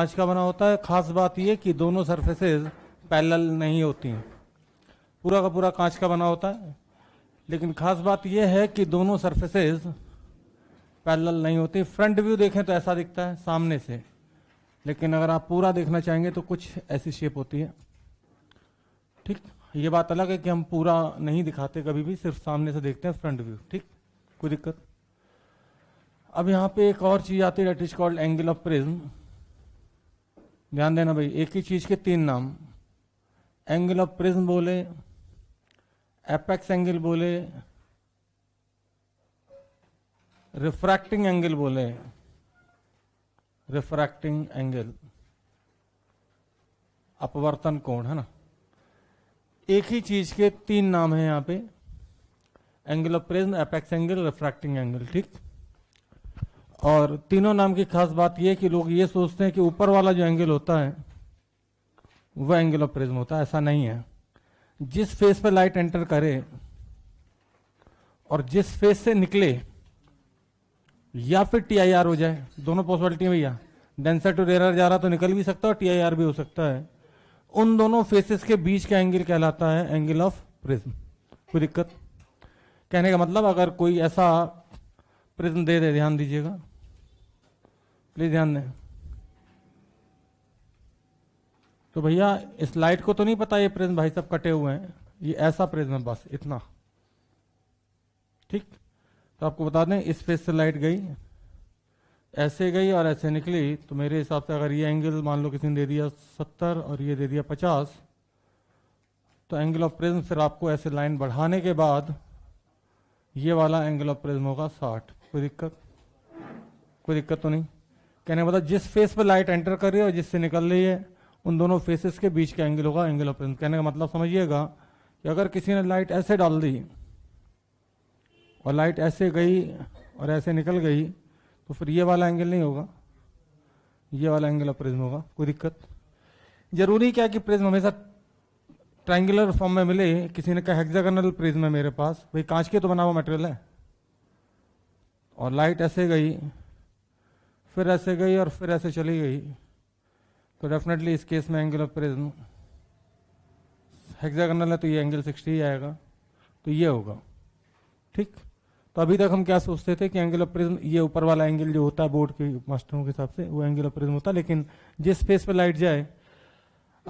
कांच का बना होता है खास बात यह कि दोनों सरफेसेस पैरेलल नहीं होती हैं पूरा का पूरा कांच का बना होता है लेकिन खास बात यह है कि दोनों सरफेसेस पैरेलल नहीं होती फ्रंट व्यू देखें तो ऐसा दिखता है सामने से लेकिन अगर आप पूरा देखना चाहेंगे तो कुछ ऐसी शेप होती है ठीक ये बात अलग है कि हम पूरा नहीं दिखाते कभी भी सिर्फ सामने से देखते हैं फ्रंट व्यू ठीक कोई दिक्कत अब यहाँ पे एक और चीज़ आती है that is called angle of prism ध्यान देना भाई एक ही चीज के तीन नाम एंगल ऑफ प्रिज्म बोले एपेक्स एंगल बोले रिफ्रैक्टिंग एंगल बोले रिफ्रैक्टिंग एंगल अपवर्तन कोण है ना एक ही चीज के तीन नाम है यहां पे angle of prism apex angle refracting angle ठीक और तीनों नाम की खास बात यह कि लोग ये सोचते हैं कि ऊपर वाला जो एंगल होता है वह एंगल ऑफ प्रिज्म होता है ऐसा नहीं है जिस फेस पर लाइट एंटर करे और जिस फेस से निकले या फिर टी आई आर हो जाए दोनों पॉसिबिलिटी भैया डेंसर टू रेरर जा रहा तो निकल भी सकता है और टी आई आर भी हो सकता है उन दोनों फेसेस के बीच का एंगल कहलाता है एंगल ऑफ प्रिज्म कोई दिक्कत कहने का मतलब अगर कोई ऐसा प्रिज्म दे दे ध्यान दीजिएगा प्लीज ध्यान दें तो भैया इस लाइट को तो नहीं पता ये प्रिज्म भाई सब कटे हुए हैं ये ऐसा प्रिज्म है बस इतना ठीक तो आपको बता दें इस फेस से लाइट गई ऐसे गई और ऐसे निकली तो मेरे हिसाब से अगर ये एंगल मान लो किसी ने दे दिया सत्तर और ये दे दिया पचास तो एंगल ऑफ प्रिज्म फिर आपको ऐसे लाइन बढ़ाने के बाद ये वाला एंगल ऑफ प्रिज्म होगा साठ कोई दिक्कत कोई दिक्कत तो नहीं कहने का मतलब जिस फेस पर लाइट एंटर कर रही है और जिससे निकल रही है उन दोनों फेसेस के बीच का एंगल होगा एंगल ऑफ कहने का मतलब समझिएगा कि अगर किसी ने लाइट ऐसे डाल दी और लाइट ऐसे गई और ऐसे निकल गई तो फिर ये वाला एंगल नहीं होगा ये वाला एंगल ऑफ प्रिज्म होगा कोई दिक्कत जरूरी क्या कि प्रिज्म हमेशा ट्राइंगुलर फॉर्म में मिले किसी ने कहा हेक्सागोनल प्रिज्म है मेरे पास भाई कांच के तो बना हुआ मटेरियल है और लाइट ऐसे गई फिर ऐसे गई और फिर ऐसे चली गई तो डेफिनेटली इस केस में एंगल ऑफ प्रिज्म हेक्सागोनल है तो ये एंगल 60 ही आएगा तो ये होगा ठीक तो अभी तक हम क्या सोचते थे कि एंगल ऑफ प्रिज्म ये ऊपर वाला एंगल जो होता है बोर्ड के मास्टरों के हिसाब से वो एंगल ऑफ प्रिज्म होता है लेकिन जिस स्पेस पर लाइट जाए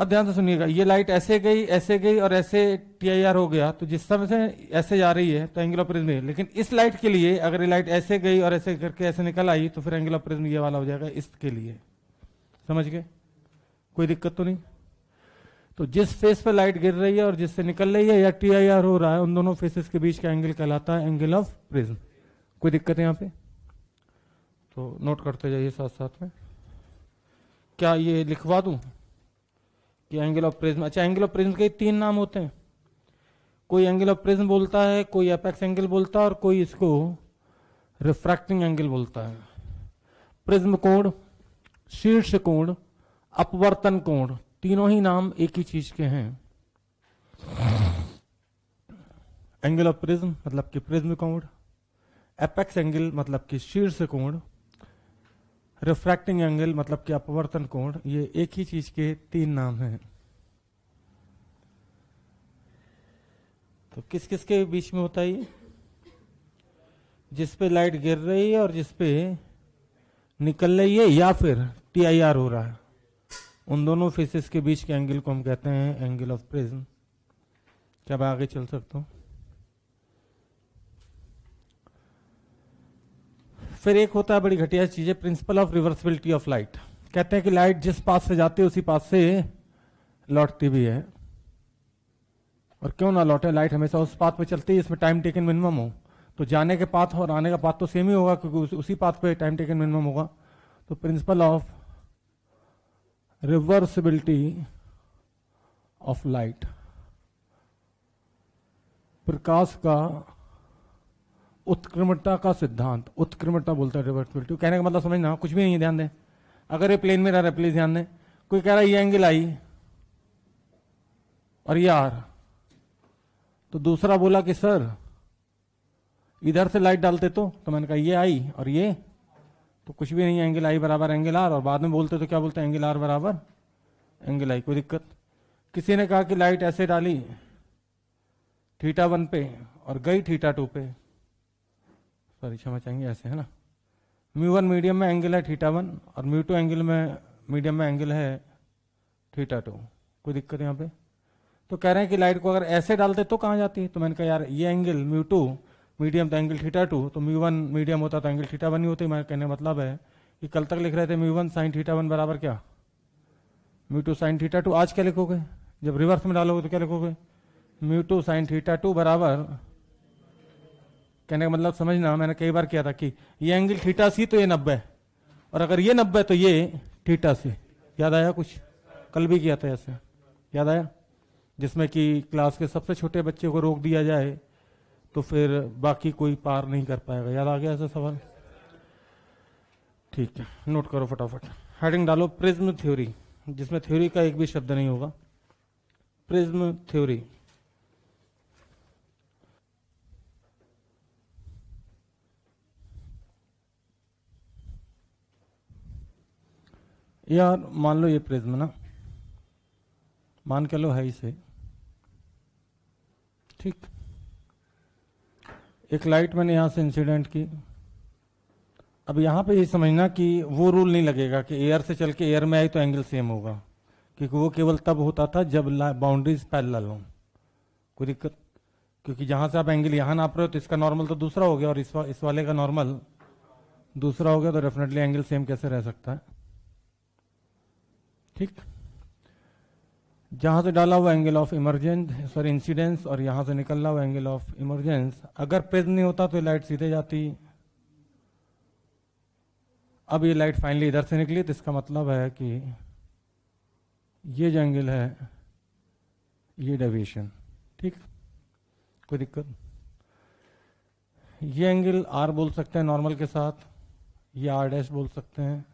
अब ध्यान से सुनिएगा ये लाइट ऐसे गई ऐसे गई और ऐसे टी आई आर हो गया तो जिस समय से ऐसे जा रही है तो एंगल ऑफ प्रिज्म लेकिन इस लाइट के लिए अगर ये लाइट ऐसे गई और ऐसे करके ऐसे निकल आई तो फिर एंगल ऑफ प्रिज्म ये वाला हो जाएगा इसके लिए समझ गए कोई दिक्कत तो नहीं तो जिस फेस पर लाइट गिर रही है और जिससे निकल रही है या टी आई आर हो रहा है उन दोनों फेसेस के बीच का एंगल कहलाता है एंगल ऑफ प्रिज्म कोई दिक्कत है यहाँ पे तो नोट करते जाइए साथ साथ में क्या ये लिखवा दूँ कि एंगल ऑफ प्रिज्म अच्छा एंगल ऑफ प्रिज्म के तीन नाम होते हैं कोई एंगल ऑफ प्रिज्म बोलता है कोई एपेक्स एंगल बोलता है और कोई इसको रिफ्रैक्टिंग एंगल बोलता है प्रिज्म कोण शीर्ष कोण अपवर्तन कोण तीनों ही नाम एक ही चीज के हैं एंगल ऑफ प्रिज्म मतलब कि प्रिज्म कोण एपेक्स एंगल मतलब कि शीर्ष कोण रिफ्रैक्टिंग एंगल मतलब कि अपवर्तन कोण ये एक ही चीज के तीन नाम हैं तो किस किस के बीच में होता है ये जिस पे लाइट गिर रही है और जिस पे निकल रही है या फिर टीआईआर हो रहा है उन दोनों फेसेस के बीच के एंगल को हम कहते हैं एंगल ऑफ प्रिज्म क्या मैं आगे चल सकता हूं फिर एक होता है बड़ी घटिया चीज़ है principle of reversibility of light कहते हैं कि लाइट जिस पास से जाती है उसी पास से लौटती भी है और क्यों ना लौटे लाइट हमेशा उस पाथ पे चलती है इसमें टाइम टेकन मिनिमम हो तो जाने के पाथ और आने का पाथ तो सेम ही होगा क्योंकि उस, उसी पाथ पे टाइम टेकन मिनिमम होगा तो principle of reversibility of light प्रकाश का उत्क्रमणता का सिद्धांत उत्क्रमणता बोलता है रिवर्सिबिलिटी कहने का मतलब समझना कुछ भी नहीं ध्यान दें अगर ये प्लेन में रह रहा है प्लीज ध्यान दें कोई कह रहा है ये एंगल आई और ये आर तो दूसरा बोला कि सर इधर से लाइट डालते तो तो मैंने कहा ये आई और ये तो कुछ भी नहीं एंगल आई बराबर एंगल आर और बाद में बोलते तो क्या बोलते एंगल आर बराबर एंगल आई कोई दिक्कत किसी ने कहा कि लाइट ऐसे डाली थीटा वन पे और गई थीटा टू पे सॉरी क्षमा चाहेंगे ऐसे है ना म्यू वन मीडियम में एंगल है थीटा वन और म्यू टू एंगल में मीडियम में एंगल है थीटा टू कोई दिक्कत यहाँ पे तो कह रहे हैं कि लाइट को अगर ऐसे डालते तो कहाँ जाती है तो मैंने कहा यार ये एंगल म्यू टू मीडियम तो एंगल थीटा टू तो म्यू वन मीडियम होता तो एंगल थीटा वन ही होती मेरा कहने का मतलब है कि कल तक लिख रहे थे mu one sine theta one बराबर क्या mu two sine theta two आज क्या लिखोगे जब रिवर्स में डालोगे तो क्या लिखोगे mu two sine theta two बराबर कहने का मतलब समझना मैंने कई बार किया था कि ये एंगल थीटा सी तो ये नब्बे और अगर ये नब्बे तो ये थीटा सी याद आया कुछ कल भी किया था ऐसे याद आया जिसमें कि क्लास के सबसे छोटे बच्चे को रोक दिया जाए तो फिर बाकी कोई पार नहीं कर पाएगा याद आ गया ऐसा सवाल ठीक है नोट करो फटाफट हेडिंग डालो प्रिज्म थ्योरी जिसमें थ्योरी का एक भी शब्द नहीं होगा प्रिज्म थ्योरी यार मान लो ये प्रिज्म ना मान के लो है इसे ठीक एक लाइट मैंने यहाँ से इंसिडेंट की अब यहाँ पे ये समझना कि वो रूल नहीं लगेगा कि एयर से चल के एयर में आई तो एंगल सेम होगा क्योंकि वो केवल तब होता था जब बाउंड्रीज पैरेलल हों कोई दिक्कत क्योंकि जहाँ से आप एंगल यहाँ नाप रहे हो तो इसका नॉर्मल तो दूसरा हो गया और इस, वा, इस वाले का नॉर्मल दूसरा हो गया तो डेफिनेटली एंगल सेम कैसे रह सकता है ठीक जहां से डाला हुआ angle of emergence sorry incidence और यहां से निकलना हुआ एंगल ऑफ इमरजेंस अगर प्रेज नहीं होता तो लाइट सीधे जाती अब ये लाइट फाइनली इधर से निकली तो इसका मतलब है कि ये जो एंगल है ये डेविएशन ठीक कोई दिक्कत ये एंगल आर बोल सकते हैं नॉर्मल के साथ ये आर डैश बोल सकते हैं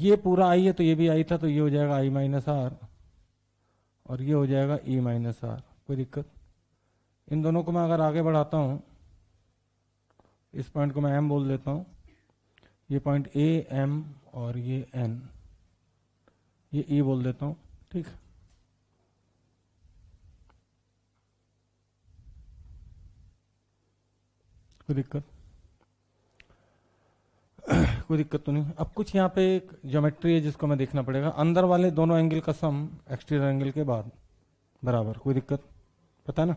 ये पूरा आई है तो ये भी आई था तो ये हो जाएगा आई माइनस आर और ये हो जाएगा ई माइनस आर कोई दिक्कत इन दोनों को मैं अगर आगे बढ़ाता हूँ इस पॉइंट को मैं एम बोल देता हूँ ये पॉइंट ए एम और ये एन ये ई e बोल देता हूँ ठीक कोई दिक्कत कोई दिक्कत तो नहीं अब कुछ यहाँ पे एक ज्योमेट्री है जिसको मैं देखना पड़ेगा अंदर वाले दोनों एंगल का सम एक्सटीरियर एंगल के बाद बराबर कोई दिक्कत पता ना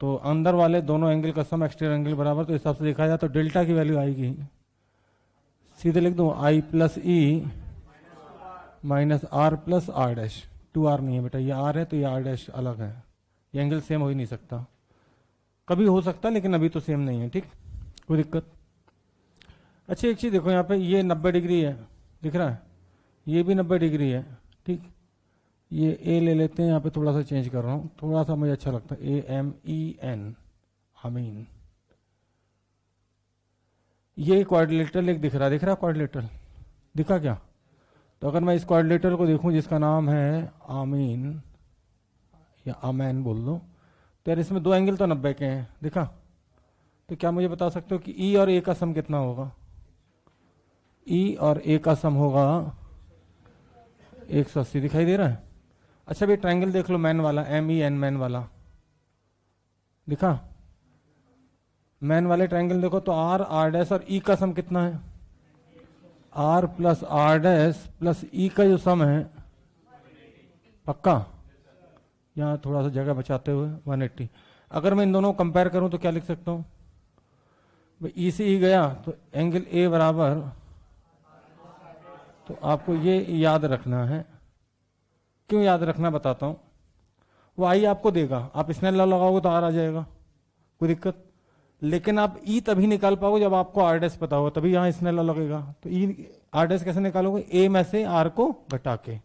तो अंदर वाले दोनों एंगल का सम एक्सटीरियर एंगल बराबर तो हिसाब से देखा जाए तो डेल्टा की वैल्यू आएगी सीधे लिख दो I plus E minus R plus R dash two R नहीं है बेटा ये आर है तो ये आर डैश अलग है ये एंगल सेम हो ही नहीं सकता कभी हो सकता लेकिन अभी तो सेम नहीं है ठीक कोई दिक्कत अच्छा एक चीज़ देखो यहाँ पे ये नब्बे डिग्री है दिख रहा है ये भी नब्बे डिग्री है ठीक ये ए ले लेते हैं यहाँ पे थोड़ा सा चेंज कर रहा हूँ थोड़ा सा मुझे अच्छा लगता है ए एम ई एन हमीन ये क्वारिलेटर एक दिख रहा है दिख रहा है क्वारिलेटर दिखा क्या तो अगर मैं इस क्वारिलेटर को देखूँ जिसका नाम है आमीन या आमैन बोल दो तो यार इसमें दो एंगल तो नब्बे के हैं दिखा तो क्या मुझे बता सकते हो कि ई e और ए का सम कितना होगा ई और ए का सम होगा एक सौ अस्सी दिखाई दे रहा है अच्छा भाई ट्रायंगल देख लो मैन वाला एम ई एन मैन वाला दिखा मैन वाले ट्रायंगल देखो तो आर आर डैस और ई e का सम कितना है R plus R dash plus E का जो सम है पक्का यहाँ थोड़ा सा जगह बचाते हुए 180 अगर मैं इन दोनों कंपेयर करूं तो क्या लिख सकता हूँ ई e से ई e गया तो एंगल ए बराबर तो आपको ये याद रखना है क्यों याद रखना बताता हूँ वो आई आपको देगा आप स्नेल लॉ लगाओगे तो आर आ जाएगा कोई दिक्कत लेकिन आप ई तभी निकाल पाओगे जब आपको आर डेस पता होगा तभी यहाँ स्नेल लॉ लगेगा तो ई आर डेस कैसे निकालोगे ए में से आर को घटा के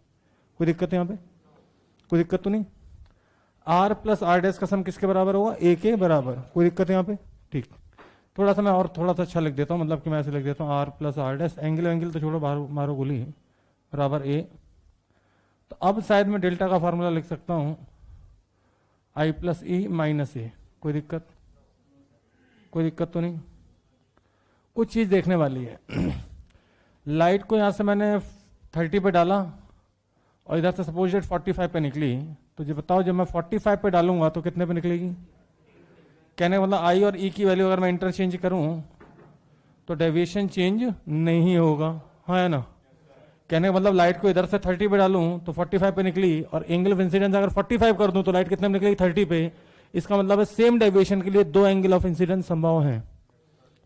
कोई दिक्कत यहाँ पे कोई दिक्कत तो नहीं आर प्लस आर डेस का सम किसके बराबर होगा ए के बराबर कोई दिक्कत यहाँ पे ठीक थोड़ा सा मैं और थोड़ा सा अच्छा लिख देता हूँ मतलब कि मैं ऐसे लिख देता हूँ R plus R dash angle angle तो छोड़ो मारो, मारो गोली बराबर ए तो अब शायद मैं डेल्टा का फार्मूला लिख सकता हूँ आई प्लस ई माइनस ए कोई दिक्कत कोई दिक्कत तो नहीं कुछ चीज़ देखने वाली है लाइट को यहाँ से मैंने थर्टी पर डाला और इधर से सपोज डेट फोर्टी फाइव पर निकली तो जो बताओ जब मैं फोर्टी फाइव पर डालूंगा तो कितने पर निकलेगी कहने का मतलब आई और ई e की वैल्यू अगर मैं इंटरचेंज करूं तो डेविएशन चेंज नहीं होगा हाँ है ना कहने का मतलब लाइट को इधर से 30 पे डालूं तो 45 पे निकली और एंगल ऑफ इंसिडेंस अगर 45 कर दूं तो लाइट कितने में निकलेगी 30 पे इसका मतलब है सेम डेविएशन के लिए दो एंगल ऑफ इंसिडेंस संभव है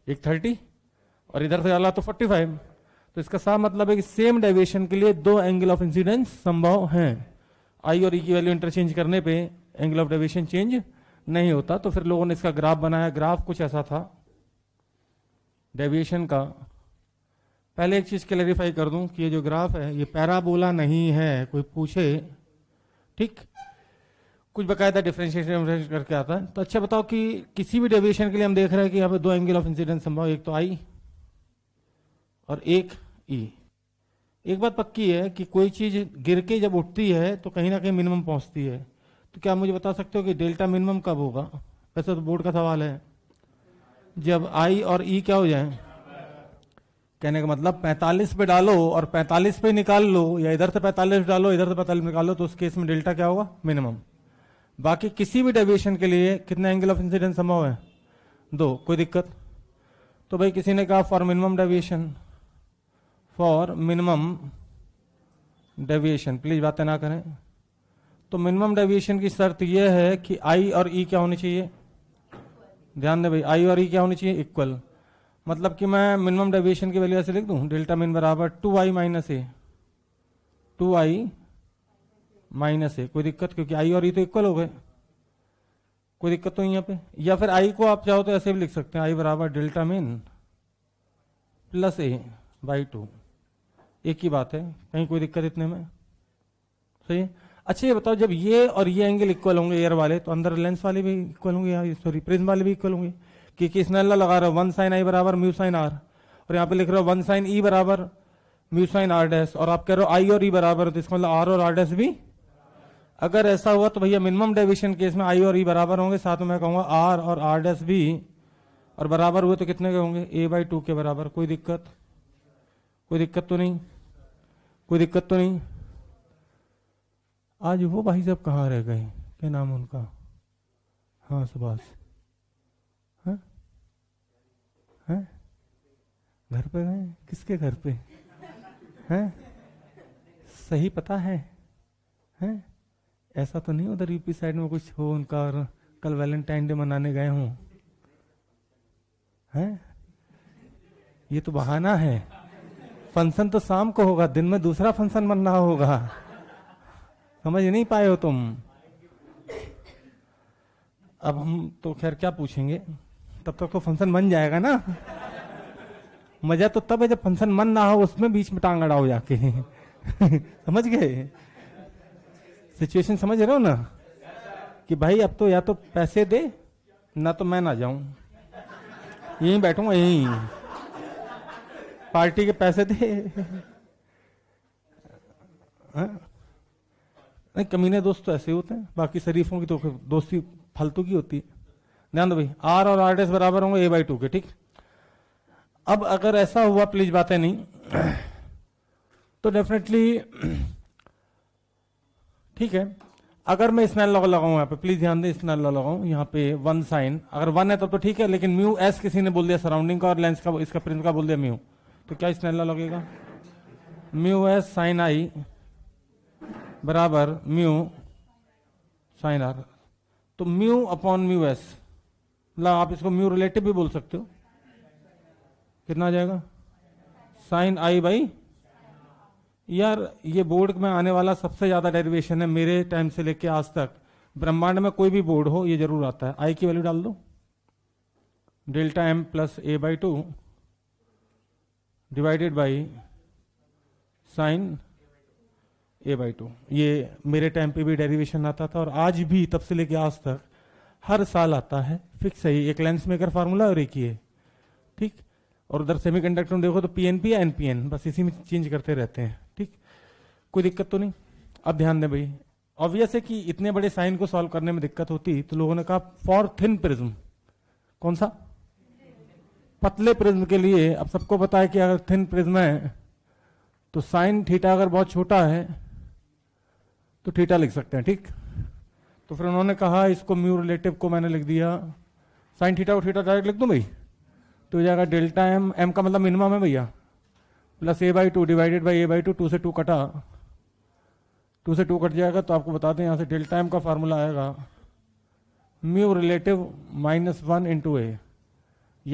एक थर्टी और इधर से डाला तो फोर्टी तो इसका साफ मतलब है कि सेम डेविएशन के लिए दो एंगल ऑफ इंसिडेंस संभव हैं आई और ई e की वैल्यू इंटरचेंज करने पे एंगल ऑफ डेविएशन चेंज नहीं होता तो फिर लोगों ने इसका ग्राफ बनाया ग्राफ कुछ ऐसा था डेविएशन का पहले एक चीज़ क्लैरिफाई कर दूं कि ये जो ग्राफ है ये पैराबोला नहीं है कोई पूछे ठीक कुछ बकायदा डिफ्रेंशिएशन करके आता है तो अच्छा बताओ कि किसी भी डेविएशन के लिए हम देख रहे हैं कि यहाँ पे दो एंगल ऑफ इंसिडेंस संभव एक तो आई और एक ई e। एक बात पक्की है कि कोई चीज़ गिर के जब उठती है तो कहीं ना कहीं मिनिमम पहुंचती है तो क्या मुझे बता सकते हो कि डेल्टा मिनिमम कब होगा वैसे तो बोर्ड का सवाल है जब आई और ई क्या हो जाए कहने का मतलब 45 पे डालो और 45 पे निकाल लो या इधर से 45 डालो इधर से 45 निकालो तो उस केस में डेल्टा क्या होगा मिनिमम बाकी किसी भी डेविएशन के लिए कितना एंगल ऑफ इंसिडेंस संभव है दो कोई दिक्कत तो भाई किसी ने कहा for minimum deviation for minimum deviation please बातें ना करें तो मिनिमम डेविएशन की शर्त यह है कि आई और ई e क्या होनी चाहिए ध्यान दे भाई आई और ई e क्या होनी चाहिए इक्वल मतलब कि मैं मिनिमम डेविएशन की वैल्यू ऐसे लिख दूं डेल्टा मिन बराबर two I minus A two I minus A कोई दिक्कत क्योंकि आई और ई e तो इक्वल हो गए कोई दिक्कत तो यहाँ पे या फिर आई को आप चाहो तो ऐसे भी लिख सकते हैं आई बराबर डेल्टा मिन प्लस ए बाई टू एक ही बात है कहीं कोई दिक्कत इतने में सही है अच्छा ये बताओ जब ये और ये एंगल इक्वल होंगे एयर वाले तो अंदर लेंस वाले भी इक्वल होंगे सॉरी प्रिज्म वाले भी इक्वल होंगे क्योंकि किस अल्लाह लगा रहा वन साइन आई बराबर म्यू साइन आर और यहाँ पे लिख रहा हो वन साइन ई बराबर म्यू साइन आर डैस और आप कह रहे हो आई और ई e बराबर तो इसका मतलब आर और आर डैस भी अगर ऐसा हुआ तो भैया मिनिमम डेविशन केस में आई और ई e बराबर होंगे साथ में मैं कहूँगा आर और आर डैस भी और बराबर हुए तो कितने के होंगे ए बाई टू के बराबर कोई दिक्कत कोई दिक्कत तो नहीं कोई दिक्कत तो नहीं आज वो भाई साहब कहाँ रह गए क्या नाम उनका हाँ सुभाष है हाँ? हैं हाँ? घर पे गए किसके घर पे हैं हाँ? सही पता है हैं ऐसा तो नहीं उधर यूपी साइड में कुछ हो उनका और कल वैलेंटाइन डे मनाने गए हों हैं ये तो बहाना है फंक्शन तो शाम को होगा दिन में दूसरा फंक्शन मनना होगा समझ नहीं पाए हो तुम अब हम तो खैर क्या पूछेंगे तब तक तो फंक्शन बन जाएगा ना मजा तो तब है जब फंक्शन मन ना हो उसमें बीच में टांग अड़ा हो जाके समझ गए सिचुएशन समझ रहे हो ना कि भाई अब तो या तो पैसे दे ना तो मैं ना जाऊं यहीं बैठूंगा यहीं पार्टी के पैसे दे हाँ? नहीं कमीने दोस्त तो ऐसे होते हैं बाकी शरीफों की तो दोस्ती फालतू की होती है ध्यान दो भाई आर और आर डेस बराबर होंगे ए बाई टू के ठीक अब अगर ऐसा हुआ प्लीज बातें नहीं तो डेफिनेटली ठीक है अगर मैं स्मेल लॉ लगाऊं यहाँ पे प्लीज ध्यान दें स्नैल लॉ लगाऊं यहाँ पे वन साइन अगर वन है तब तो, तो ठीक है लेकिन म्यू एस किसी ने बोल दिया सराउंडिंग का और लेंस का इसका प्रिंट का बोल दिया म्यू तो क्या स्नैल लॉ लगेगा म्यू एस साइन आई बराबर म्यू साइन आर तो म्यू अपॉन म्यू एस मतलब आप इसको म्यू रिलेटिव भी बोल सकते हो कितना आ जाएगा साइन आई बाई यार ये बोर्ड में आने वाला सबसे ज्यादा डेरिवेशन है मेरे टाइम से लेके आज तक ब्रह्मांड में कोई भी बोर्ड हो ये जरूर आता है आई की वैल्यू डाल दो delta M plus A by two divided by sine A by two ये मेरे टाइम पे भी डेरिवेशन आता था और आज भी तब से लेके आज तक हर साल आता है फिक्स है एक लेंस मेकर फार्मूला और एक ही है ठीक और उधर सेमी कंडक्टर में देखो तो पी एन पी या एन पी एन बस इसी में चेंज करते रहते हैं ठीक कोई दिक्कत तो नहीं अब ध्यान दें भाई ऑब्वियस है कि इतने बड़े साइन को सॉल्व करने में दिक्कत होती तो लोगों ने कहा फॉर थिन प्रिज्म कौन सा पतले प्रिज्म के लिए अब सबको पता है कि अगर थिन प्रिज्म है तो साइन थीटा अगर बहुत छोटा है तो थीटा लिख सकते हैं ठीक तो फिर उन्होंने कहा इसको म्यू रिलेटिव को मैंने लिख दिया साइन थीटा को थीटा डायरेक्ट लिख दूँ भाई तो हो जाएगा डेल्टा एम एम का मतलब मिनिमम है भैया plus A by two divided by A by two two से टू कटा टू से टू कट जाएगा तो आपको बता दें यहाँ से डेल्टा एम का फार्मूला आएगा mu relative minus one into A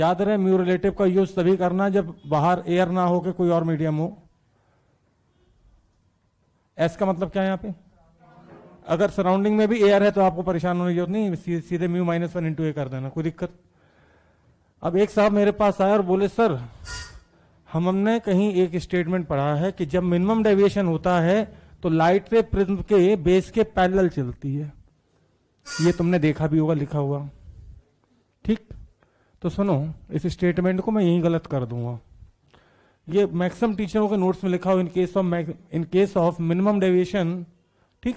याद रहे म्यू रिलेटिव का यूज तभी करना जब बाहर एयर ना हो के कोई और मीडियम हो एस का मतलब क्या है यहाँ पे अगर सराउंडिंग में भी एयर है तो आपको परेशान होने की जरूरत नहीं सीधे mu minus one into A कर देना कोई दिक्कत अब एक साहब मेरे पास आए और बोले सर हम हमने कहीं एक स्टेटमेंट पढ़ा है कि जब मिनिमम डेविएशन होता है तो लाइट रे प्रिज्म के बेस के पैरेलल चलती है ये तुमने देखा भी होगा लिखा हुआ ठीक तो सुनो इस स्टेटमेंट को मैं यही गलत कर दूंगा ये मैक्सिमम टीचरों के नोट्स में लिखा हो in case of in case of minimum deviation ठीक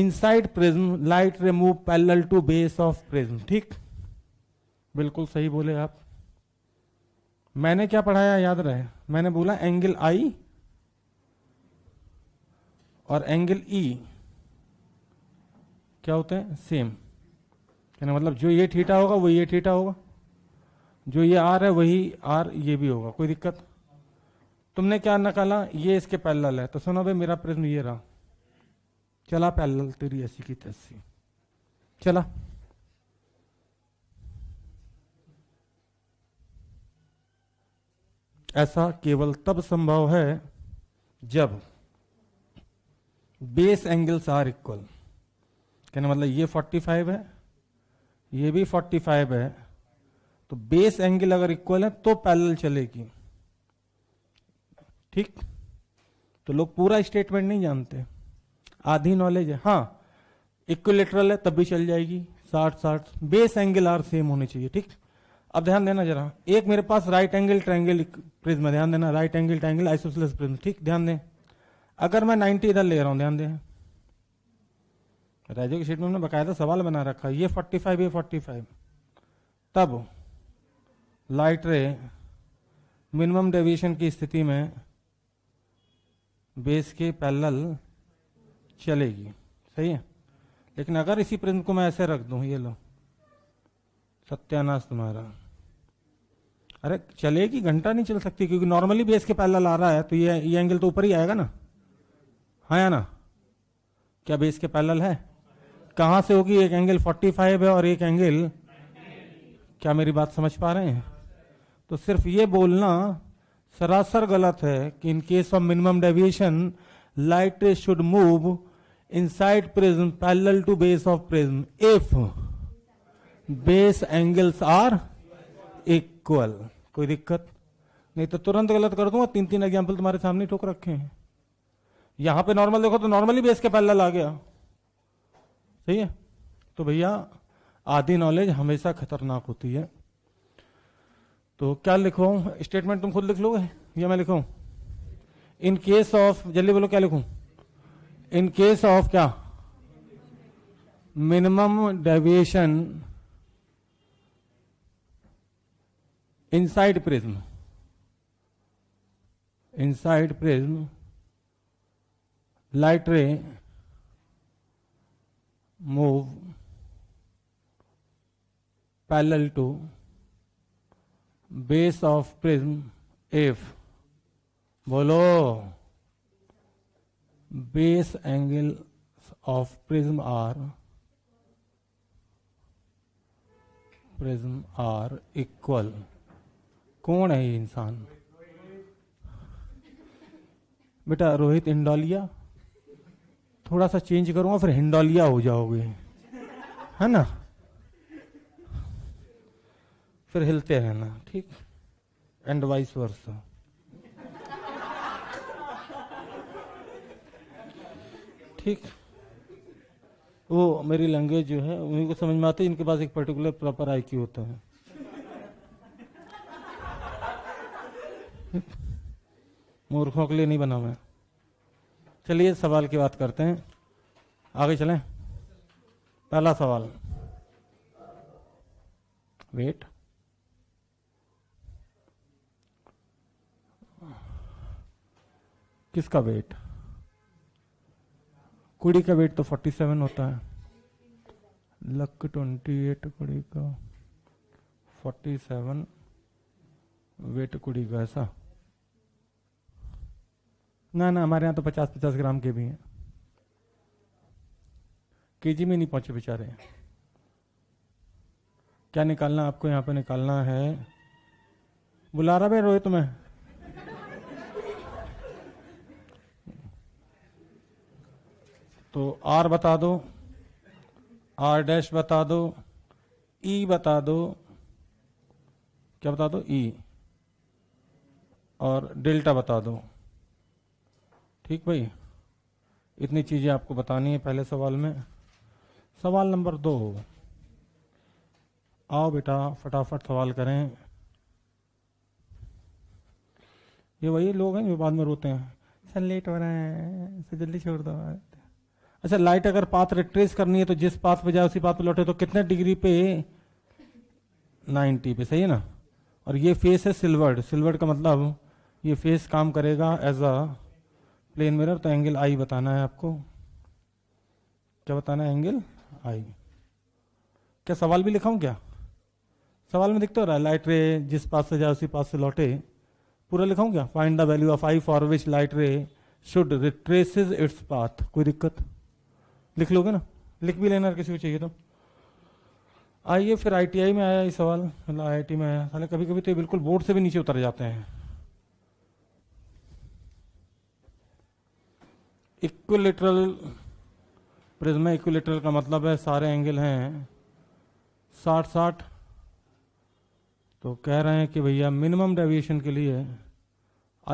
inside prism light remove parallel to base of prism ठीक बिल्कुल सही बोले आप मैंने क्या पढ़ाया याद रहे मैंने बोला एंगल आई और एंगल ई e क्या होते हैं सेम कहना मतलब जो ये ठीठा होगा वो ये ठीठा होगा जो ये आर है वही आर ये भी होगा कोई दिक्कत तुमने क्या निकाला ये इसके पैरेलल है तो सुनो भाई मेरा प्रिज्म ये रहा चला पैरेलल तेरी ऐसी की तैसी चला ऐसा केवल तब संभव है जब बेस एंगल्स आर इक्वल कहने मतलब ये 45 है ये भी 45 है तो बेस एंगल अगर इक्वल है तो पैरेलल चलेगी ठीक तो लोग पूरा स्टेटमेंट नहीं जानते आधी नॉलेज है हाँ इक्वलेटरल है तब भी चल जाएगी साठ साठ बेस एंगल आर सेम होने चाहिए ठीक अब ध्यान देना जरा एक मेरे पास राइट एंगल ट्रायंगल प्रिज्म ध्यान देना right angle triangle isosceles prism ठीक ध्यान दें अगर मैं 90 इधर ले रहा हूं ध्यान दें राजो की शीट में हमने बकायदा सवाल बना रखा ये 45 ये 45 तब लाइट रे मिनिमम डेविएशन की स्थिति में बेस के पैरेलल चलेगी सही है लेकिन अगर इसी प्रिज्म को मैं ऐसे रख दूं ये लो सत्यानाश तुम्हारा अरे चलेगी घंटा नहीं चल सकती क्योंकि नॉर्मली बेस के पैरल आ रहा है तो ये ये एंगल तो ऊपर ही आएगा ना हाँ या ना क्या बेस के पैरल है कहाँ से होगी एक एंगल 45 है और एक एंगल क्या मेरी बात समझ पा रहे हैं तो सिर्फ ये बोलना सरासर गलत है कि in case of minimum deviation light should move inside prism parallel to base of prism if base angles are equal कोई दिक्कत नहीं तो तुरंत गलत कर दूंगा तीन तीन एग्जाम्पल तुम्हारे सामने ठोक रखे हैं यहां पे नॉर्मल देखो तो नॉर्मली बेस के पैरेलल आ गया सही है तो भैया आधी नॉलेज हमेशा खतरनाक होती है तो क्या लिखो स्टेटमेंट तुम खुद लिख लोगे या मैं लिखो इन केस ऑफ जल्दी बोलो क्या लिखूं इन केस ऑफ क्या minimum deviation inside prism inside prism light ray move parallel to base of prism F बोलो base angle of prism are prism are equal कौन है ये इंसान बेटा रोहित हिंडोलिया थोड़ा सा चेंज करूंगा फिर हिंडोलिया हो जाओगे है ना फिर हिलते हैं ना ठीक एंड वाइस वर्सा ठीक वो मेरी लैंग्वेज जो है उन्हीं को समझ में आती है इनके पास एक पर्टिकुलर प्रॉपर आई क्यू होता है मूर्खों के लिए नहीं बना मैं चलिए सवाल की बात करते हैं आगे चलें पहला सवाल वेट किसका वेट कुड़ी का वेट तो 47 होता है लक 28 कुड़ी का 47 वेट कुड़ी का ऐसा ना ना हमारे यहाँ तो 50 50 ग्राम के भी हैं केजी में नहीं पहुंचे बेचारे क्या निकालना आपको यहाँ पे निकालना है बुला रहा भाई रोहित तुम्हें तो आर बता दो आर डैश बता दो ई बता दो क्या बता दो ई और डेल्टा बता दो ठीक भाई इतनी चीज़ें आपको बतानी है पहले सवाल में सवाल नंबर दो आओ बेटा फटाफट सवाल करें ये वही लोग हैं जो बाद में रोते हैं सर लेट हो रहा है सर जल्दी छोड़ दो अच्छा लाइट अगर पाथ रिट्रेस करनी है तो जिस पाथ पे जाए उसी पाथ पे लौटे तो कितने डिग्री पे 90 पे सही है ना और ये फेस है सिल्वर्ड सिल्वर्ड का मतलब ये फेस काम करेगा एज अ प्लेन मिरर तो एंगल आई बताना है आपको क्या बताना है एंगल आई क्या सवाल भी लिखा क्या सवाल में दिखता हो रहा है लाइट रे जिस पास से जाए उसी पास से लौटे पूरा लिखाऊँ क्या find the value of I for which light ray should retrace its path कोई दिक्कत लिख लोगे ना लिख भी लेना किसी को चाहिए तो आइए फिर आईटीआई में आया ये सवाल मतलब आईआईटी में आया साले कभी कभी तो ये बिल्कुल बोर्ड से भी नीचे उतर जाते हैं इक्वलेटरल प्रिज्मा इक्विलेटरल का मतलब है सारे एंगल हैं साठ साठ तो कह रहे हैं कि भैया मिनिमम डेविएशन के लिए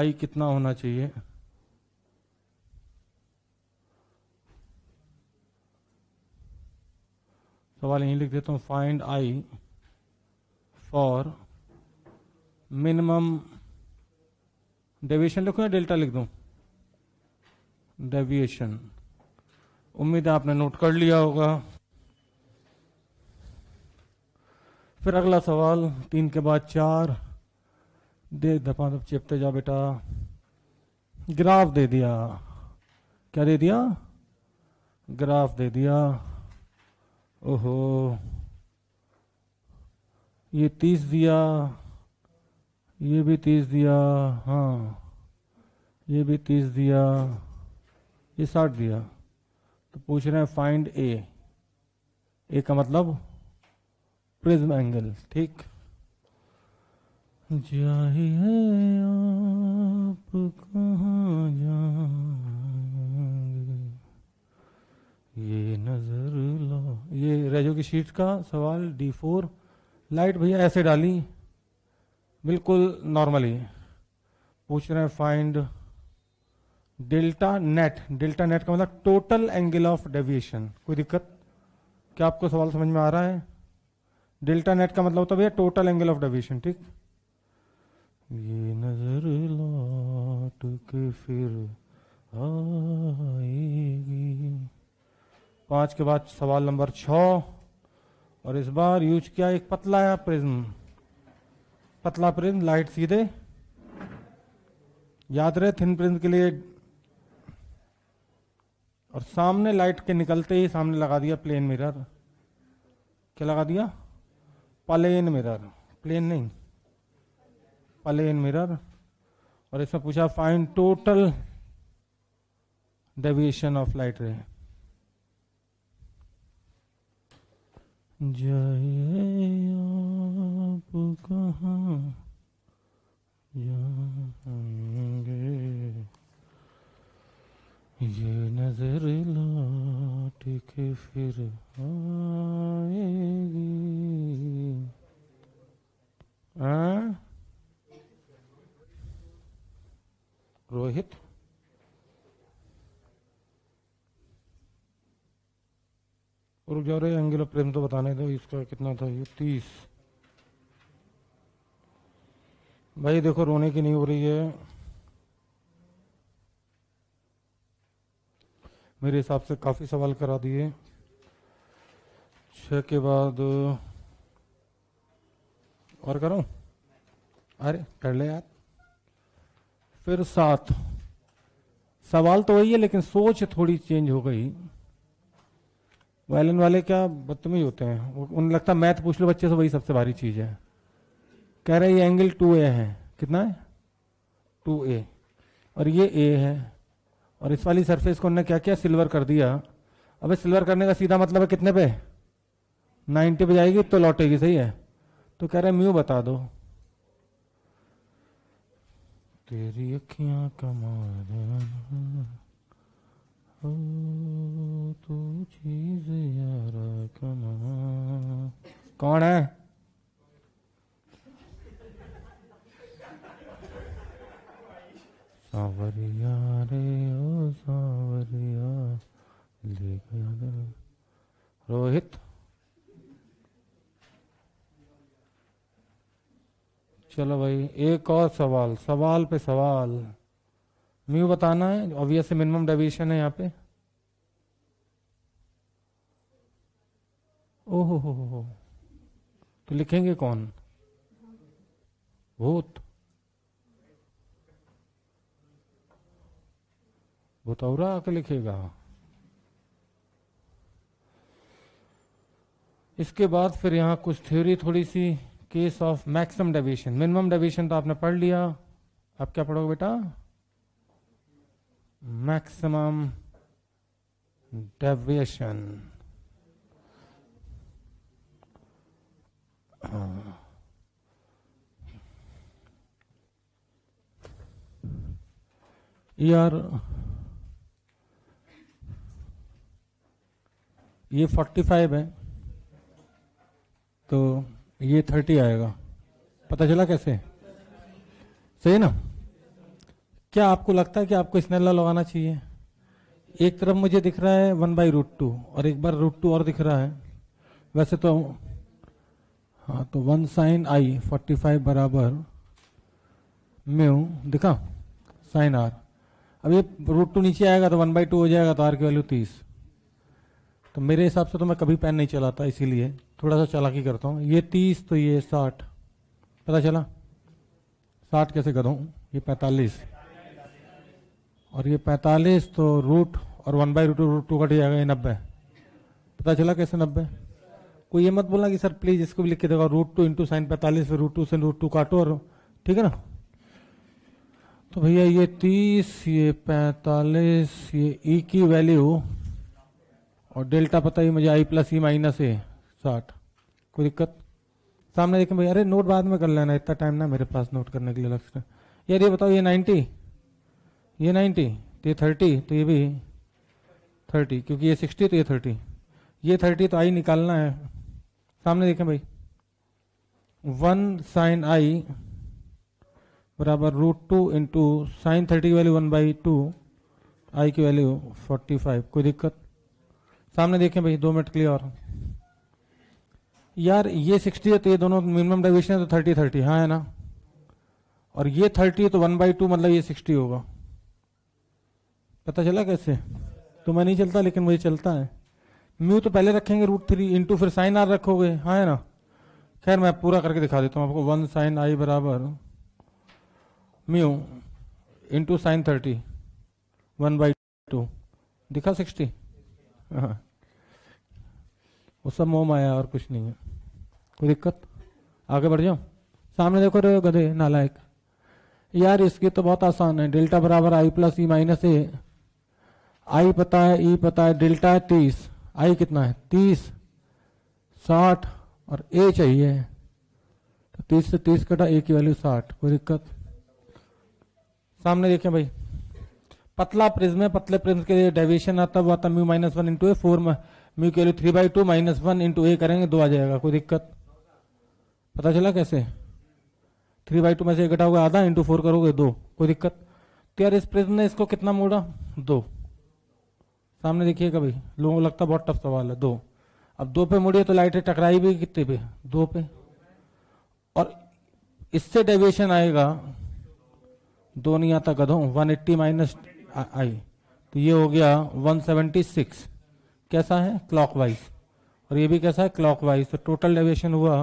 आई कितना होना चाहिए सवाल यहीं लिख देता हूँ find I for minimum deviation लिखो या डेल्टा लिख दूँ डेविएशन उम्मीद है आपने नोट कर लिया होगा फिर अगला सवाल तीन के बाद चार दे दफा दफ चिपते जा बेटा ग्राफ दे दिया क्या दे दिया ग्राफ दे दिया ओहो ये तीस दिया ये भी तीस दिया हाँ ये भी तीस दिया ये साठ दिया तो पूछ रहे हैं फाइंड ए ए का मतलब प्रिज्म एंगल ठीक है आप कहाँ जा ये नजर लो ये रेजो की शीट का सवाल डी फोर लाइट भैया ऐसे डाली बिल्कुल नॉर्मली पूछ रहे हैं find delta net delta net का मतलब टोटल एंगल ऑफ डेविएशन कोई दिक्कत क्या आपको सवाल समझ में आ रहा है डेल्टा नेट का मतलब होता भैया टोटल एंगल ऑफ डेविएशन ठीक ये नजर लौट के फिर आएगी पांच के बाद सवाल नंबर छ और इस बार यूज किया एक पतला या प्रिज्म पतला प्रिज्म लाइट सीधे याद रहे थिन प्रिज्म के लिए और सामने लाइट के निकलते ही सामने लगा दिया प्लेन मिरर क्या लगा दिया प्लेन मिरर प्लेन नहीं प्लेन मिरर और इसमें पूछा find total deviation of light ray जाइए आप नजर लौट फिर आएगी आ? हाँ? रोहित रुक जा रहे एंगल ऑफ प्रेम तो बताने दो इसका कितना था ये तीस भाई देखो रोने की नहीं हो रही है मेरे हिसाब से काफ़ी सवाल करा दिए छह के बाद और करो अरे कर ले यार फिर सात सवाल तो वही है लेकिन सोच थोड़ी चेंज हो गई वायलिन वाले क्या बदतमीज होते हैं उन्हें लगता है मैथ पूछ लो बच्चे से वही सबसे भारी चीज़ है कह रहे ये एंगल टू ए है कितना है टू ए और ये ए है और इस वाली सरफेस को उन्होंने क्या किया सिल्वर कर दिया अबे सिल्वर करने का सीधा मतलब है कितने पे 90 पे जाएगी तो लौटेगी सही है तो कह रहे म्यू बता दो तेरी अखियां कमा तू चीज यार कमा कौन है सावरिया रे ओ सावरिया ले गया रोहित चलो भाई एक और सवाल सवाल पे सवाल म्यू बताना है ऑब्वियस मिनिमम डेविएशन है यहाँ पे ओहो हो हो तो लिखेंगे कौन भूत भूतौरा आके लिखेगा इसके बाद फिर यहां कुछ थ्योरी थोड़ी सी case of maximum deviation minimum deviation तो आपने पढ़ लिया अब क्या पढ़ोगे बेटा मैक्सिमम डेविएशन यार ये 45 है तो ये 30 आएगा पता चला कैसे सही ना क्या आपको लगता है कि आपको स्नेला लगाना चाहिए एक तरफ मुझे दिख रहा है वन बाई रूट टू और एक बार रूट टू और दिख रहा है वैसे तो हाँ तो one sine I forty five बराबर म्यू दिखा साइन आर अब ये रूट टू नीचे आएगा तो वन बाई टू हो जाएगा तो आर की वैल्यू तीस तो मेरे हिसाब से तो मैं कभी पेन नहीं चलाता इसीलिए थोड़ा सा चलाकी करता हूँ ये तीस तो ये साठ पता चला साठ कैसे करूँ ये पैंतालीस और ये पैंतालीस तो रूट और one by root root two कट जाएगा ये नब्बे पता चला कैसे नब्बे कोई ये मत बोलना कि सर प्लीज इसको भी लिख के देखो रूट टू इंटू साइन पैंतालीस रूट टू से रूट टू काटो और ठीक है ना तो भैया ये तीस ये पैंतालीस ये ई e की वैल्यू और डेल्टा पता ही मुझे आई प्लस ई माइनस ए साठ कोई दिक्कत सामने देखें भैया अरे नोट बाद में कर लेना इतना टाइम ना मेरे पास नोट करने के लिए लक्ष्य यार ये बताओ ये नाइन्टी ये नाइन्टी तो ये थर्टी तो ये भी थर्टी क्योंकि ये सिक्सटी तो ये थर्टी ये थर्टी तो आई निकालना है सामने देखें भाई वन साइन आई बराबर root two into sine thirty की value one by two I की वैल्यू फोर्टी फाइव कोई दिक्कत सामने देखें भाई दो मिनट के लिए और यार ये सिक्सटी है तो ये दोनों मिनिमम डाइवेशन है तो थर्टी थर्टी हाँ है ना और ये थर्टी है तो वन बाई टू मतलब ये सिक्सटी होगा पता चला कैसे तो मैं नहीं चलता लेकिन मुझे चलता है म्यू तो पहले रखेंगे रूट थ्री इंटू फिर साइन आर रखोगे हाँ है ना खैर मैं पूरा करके दिखा देता हूँ आपको वन साइन आई बराबर mu into sine thirty one by two दिखा सिक्सटी हाँ। वो सब मोम आया और कुछ नहीं है कोई दिक्कत आगे बढ़ जाओ सामने देखो रहे हो गधे नालायक यार इसके तो बहुत आसान है डेल्टा बराबर आई प्लस ई माइनस ए आई पता है ई e पता है डेल्टा है तीस आई कितना है तीस साठ और ए चाहिए तो तीस से तीस कटा ए की वैल्यू साठ कोई दिक्कत सामने देखें भाई पतला प्रिज्म है पतले प्रिज्म के लिए डेविएशन आता हुआ था mu minus one into A four mu की value three by two minus one into A करेंगे दो आ जाएगा कोई दिक्कत पता चला कैसे थ्री बाई टू में से एक घटा होगा आधा इंटू फोर करोगे दो कोई दिक्कत तो यार इस प्रिज्म ने इसको कितना मोड़ा दो सामने देखिएगा भाई लोगों को लगता बहुत टफ सवाल है दो अब दो पे मुड़िए तो लाइटें टकराई भी कितने पे दो पे और इससे डेविएशन आएगा दो नहीं आता कदो वन एट्टी माइनस आई तो ये हो गया 176 कैसा है क्लॉकवाइज और ये भी कैसा है क्लॉकवाइज तो टोटल डेविएशन हुआ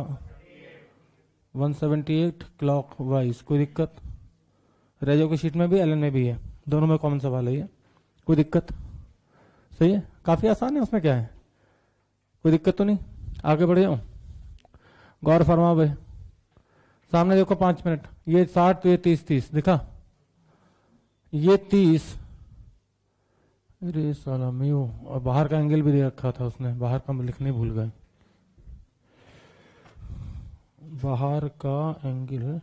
178 क्लॉकवाइज कोई दिक्कत रेजो की शीट में भी एलन में भी है दोनों में कॉमन सवाल है ये कोई दिक्कत सही है काफ़ी आसान है उसमें क्या है कोई दिक्कत तो नहीं आगे बढ़ जाऊँ गौर फरमा भाई सामने देखो पांच मिनट ये साठ तो ये तीस तीस दिखा ये तीस अरे साला और बाहर का एंगल भी दे रखा था उसने बाहर का लिखने भूल गए बाहर का एंगल है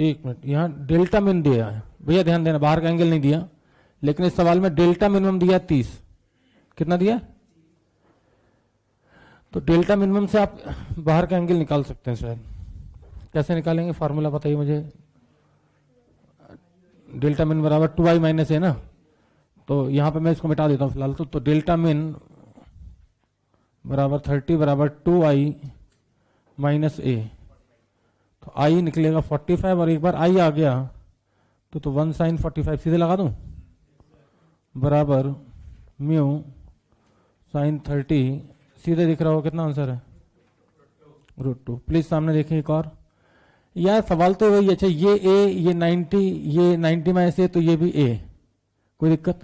एक मिनट यहाँ डेल्टा मिन दिया है भैया ध्यान देना बाहर का एंगल नहीं दिया लेकिन इस सवाल में डेल्टा मिनिमम दिया तीस कितना दिया तो डेल्टा मिनिमम से आप बाहर का एंगल निकाल सकते हैं शायद कैसे निकालेंगे फार्मूला बताइए मुझे डेल्टा मिन बराबर टू आई माइनस है ना तो यहाँ पे मैं इसको मिटा देता हूँ फिलहाल तो तो डेल्टा मिन बराबर थर्टी बराबर टू आई माइनस ए तो आई निकलेगा 45 और एक बार आई आ गया तो तो वन साइन 45 सीधे लगा दूं बराबर म्यू साइन 30 सीधे दिख रहा हो कितना आंसर है रूट टू प्लीज सामने देखें एक और यार सवाल तो वही अच्छा ये ए ये 90 ये 90 माइनस ए तो ये भी ए कोई दिक्कत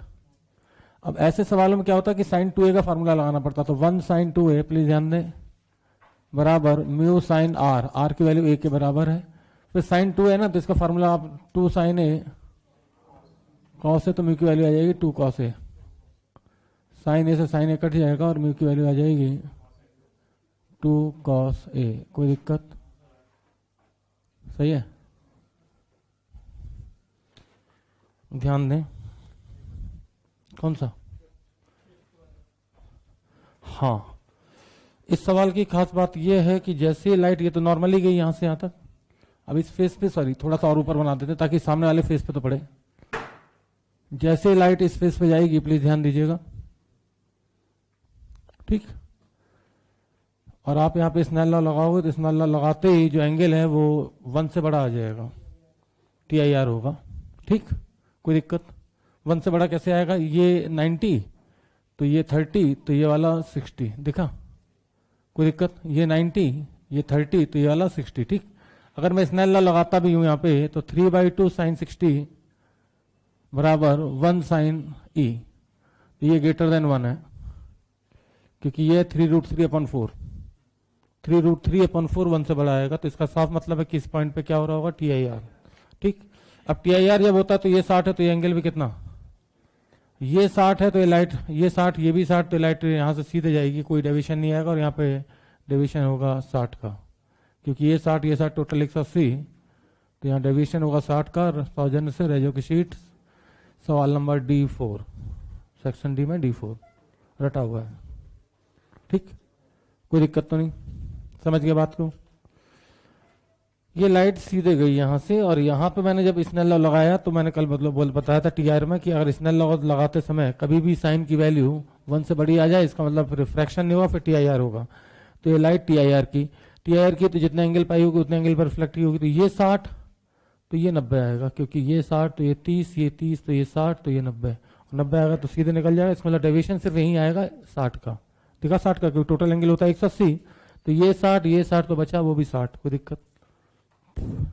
अब ऐसे सवालों में क्या होता है कि साइन टू ए का फार्मूला लगाना पड़ता तो one sine two A please ध्यान दें बराबर म्यू साइन आर आर की वैल्यू ए के बराबर है फिर साइन टू है ना तो इसका फॉर्मूला आप टू साइन ए कॉस है तो म्यू की वैल्यू आ जाएगी two cos A sine A से साइन ए कट जाएगा और म्यू की वैल्यू आ जाएगी टू कॉस ए कोई दिक्कत सही है ध्यान दें कौन सा हाँ इस सवाल की खास बात यह है कि जैसे लाइट ये तो नॉर्मली गई यहां से यहां तक अब इस फेस पे सॉरी थोड़ा सा और ऊपर बना देते ताकि सामने वाले फेस पे तो पड़े जैसे लाइट इस फेस पे जाएगी प्लीज ध्यान दीजिएगा ठीक और आप यहां पे स्नैल्ला लगाओगे तो स्नैला लगाते ही जो एंगल है वो वन से बड़ा आ जाएगा टी आई आर होगा ठीक कोई दिक्कत वन से बड़ा कैसे आएगा ये नाइन्टी तो ये थर्टी तो ये वाला सिक्सटी दिखा कोई दिक्कत ये 90 ये 30 तो ये वाला 60 ठीक अगर मैं स्नेल लगाता भी हूं यहाँ पे तो three by two sine sixty बराबर वन साइन ई तो ये ग्रेटर देन वन है क्योंकि ये three root three upon four three root three upon four one से बड़ा आएगा तो इसका साफ मतलब है कि इस पॉइंट पे क्या हो रहा होगा टी आई आर ठीक अब टी आई आर जब होता है तो ये साठ है तो ये एंगल भी कितना ये साठ है तो ये लाइट ये साठ ये भी साठ तो लाइट यहाँ से सीधे जाएगी कोई डिविशन नहीं आएगा और यहाँ पे डिविशन होगा साठ का क्योंकि ये साठ ये साठ टोटल एक सौ अस्सी तो यहाँ डिविशन होगा साठ का सौजन से रेजो की सीट सवाल number D four section D में डी फोर रटा हुआ है ठीक कोई दिक्कत तो नहीं समझ गया बात को ये लाइट सीधे गई यहाँ से और यहाँ पे मैंने जब स्नेल लगाया तो मैंने कल मतलब बोल बताया था टीआर में कि अगर स्नेल लगाते समय कभी भी साइन की वैल्यू वन से बड़ी आ जाए इसका मतलब रिफ्रैक्शन नहीं हुआ फिर टी होगा तो ये लाइट टी की टी की तो जितना एंगल पाई होगी उतने एंगल पर रिफ्लेक्ट होगी तो ये साठ तो ये नब्बे आएगा क्योंकि ये साठ तो ये तीस ये तीस तो ये साठ तो ये नब्बे नब्बे आएगा तो सीधे निकल जाएगा इसका मतलब डेविएशन सिर्फ यहीं आएगा साठ का ठीक है साठ का क्योंकि टोटल एंगल होता है एक सौ अस्सी तो ये साठ ये साठ तो बचा वो भी साठ कोई दिक्कत Pff.